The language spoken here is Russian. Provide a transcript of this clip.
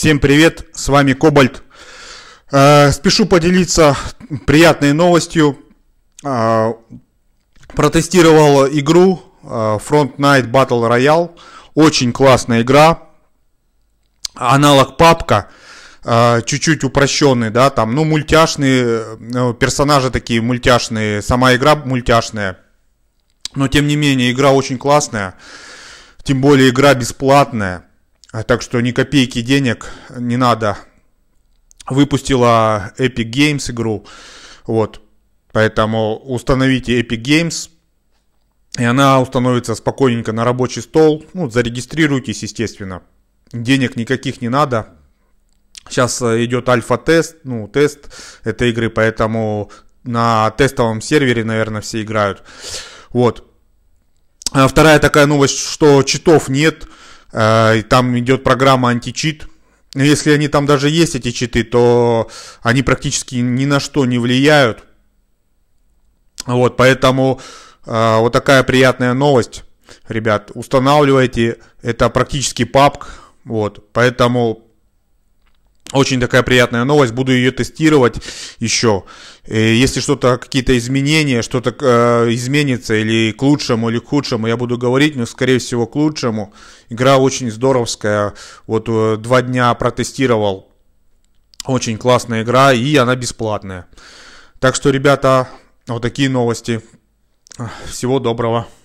Всем привет, с вами Кобальт. Э, спешу поделиться приятной новостью. Э, протестировал игру э, Front Night Battle Royale. Очень классная игра. Аналог папка. Чуть-чуть упрощенный, да, там, ну, мультяшные, персонажи такие мультяшные, сама игра мультяшная. Но, тем не менее, игра очень классная. Тем более, игра бесплатная. А так что ни копейки денег не надо. Выпустила Epic Games игру. Вот. Поэтому установите Epic Games. И она установится спокойненько на рабочий стол. Ну, зарегистрируйтесь, естественно. Денег никаких не надо. Сейчас э, идет альфа-тест, ну, тест этой игры, поэтому на тестовом сервере, наверное, все играют. Вот. А вторая такая новость, что читов нет. Э, и там идет программа античит. Ну, если они там даже есть, эти читы, то они практически ни на что не влияют. Вот, поэтому э, вот такая приятная новость, ребят. Устанавливайте, это практически папк, вот, поэтому очень такая приятная новость, буду ее тестировать еще. Э, если что-то, какие-то изменения, что-то э, изменится или к лучшему, или к худшему, я буду говорить, но скорее всего к лучшему. Игра очень здоровская, вот э, два дня протестировал. Очень классная игра и она бесплатная. Так что, ребята, вот такие новости. Всего доброго.